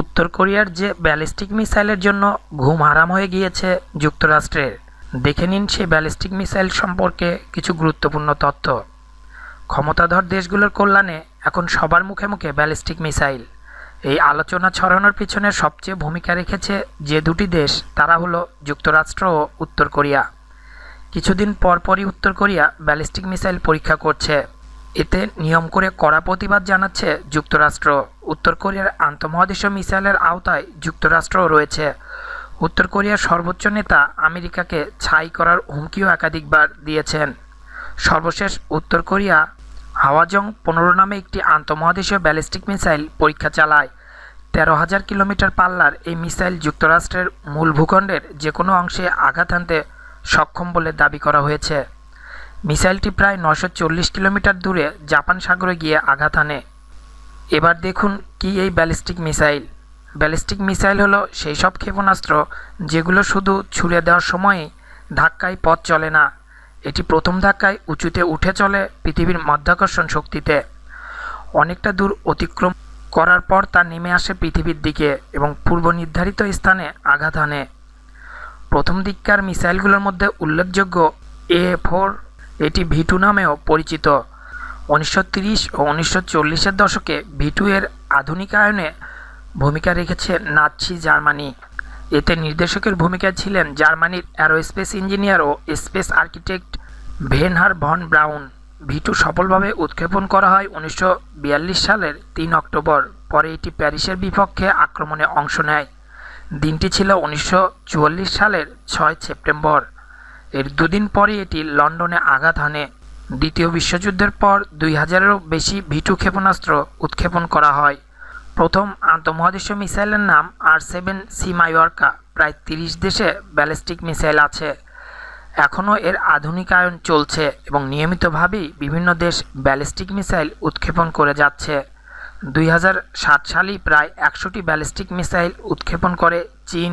উত্তর কোরিয়ার যে ব্যালিস্টিক মিসাইলের জন্য ঘুম হারাম হয়ে গিয়েছে যুক্তরাষ্ট্রের দেখে নিন সেই ব্যালিস্টিক মিসাইল সম্পর্কে কিছু গুরুত্বপূর্ণ তথ্য ক্ষমতাধর দেশগুলোর কল্যাণে এখন সবার মুখে মুখে ব্যালিস্টিক মিসাইল এই আলোচনা ছড়ানোর পিছনে সবচেয়ে ভূমিকা রেখেছে যে দুটি দেশ তারা হলো যুক্তরাষ্ট্র ও উত্তর কোরিয়া কিছুদিন পরপরই উত্তর কোরিয়া ব্যালিস্টিক মিসাইল পরীক্ষা করছে এতে নিয়ম করে কড়া প্রতিবাদ জানাচ্ছে যুক্তরাষ্ট্র উত্তর কোরিয়ার আন্তঃমহাদেশীয় মিসাইলের আওতায় যুক্তরাষ্ট্র রয়েছে উত্তর কোরিয়ার সর্বোচ্চ নেতা আমেরিকাকে ছাই করার হুমকিও একাধিকবার দিয়েছেন সর্বশেষ উত্তর কোরিয়া হাওয়াজং পনেরো নামে একটি আন্তঃমহাদেশীয় ব্যালিস্টিক মিসাইল পরীক্ষা চালায় তেরো হাজার কিলোমিটার পাল্লার এই মিসাইল যুক্তরাষ্ট্রের মূল ভূখণ্ডের যে কোনো অংশে আঘাত আনতে সক্ষম বলে দাবি করা হয়েছে মিসাইলটি প্রায় নশো কিলোমিটার দূরে জাপান সাগরে গিয়ে আঘাত হানে এবার দেখুন কি এই ব্যালিস্টিক মিসাইল ব্যালিস্টিক মিসাইল হলো সেই সব ক্ষেপণাস্ত্র যেগুলো শুধু ছুড়ে দেওয়ার সময়ই ধাক্কায় পথ চলে না এটি প্রথম ধাক্কায় উঁচুতে উঠে চলে পৃথিবীর মাধ্যাকর্ষণ শক্তিতে অনেকটা দূর অতিক্রম করার পর তা নেমে আসে পৃথিবীর দিকে এবং পূর্ব নির্ধারিত স্থানে আঘাত হানে প্রথম দিককার মিসাইলগুলোর মধ্যে উল্লেখযোগ্য এ ফোর এটি ভিটু নামেও পরিচিত উনিশশো ও উনিশশো চল্লিশের দশকে ভিটু এর আধুনিকায়নে ভূমিকা রেখেছে নাৎসি জার্মানি এতে নির্দেশকের ভূমিকায় ছিলেন জার্মানির অ্যারোস্পেস ইঞ্জিনিয়ার ও space architect Wernher von Braun V two সফলভাবে উৎক্ষেপণ করা হয় উনিশশো সালের তিন অক্টোবর পরে এটি প্যারিসের বিপক্ষে আক্রমণে অংশ নেয় দিনটি ছিল উনিশশো সালের ছয় সেপ্টেম্বর এর দুদিন পরে এটি লন্ডনে আঘাত হানে দ্বিতীয় বিশ্বযুদ্ধের পর দুই হাজারেরও বেশি ভিটু ক্ষেপণাস্ত্র উৎক্ষেপণ করা হয় প্রথম আন্তঃমহাদেশীয় মিসাইলের নাম আর সেভেন সি মাইওয়ার্কা প্রায় তিরিশ দেশে ব্যালিস্টিক মিসাইল আছে এখনও এর আধুনিকায়ন চলছে এবং নিয়মিতভাবেই বিভিন্ন দেশ ব্যালিস্টিক মিসাইল উৎক্ষেপণ করে যাচ্ছে দুই সালেই প্রায় একশোটি ব্যালিস্টিক মিসাইল উৎক্ষেপণ করে চীন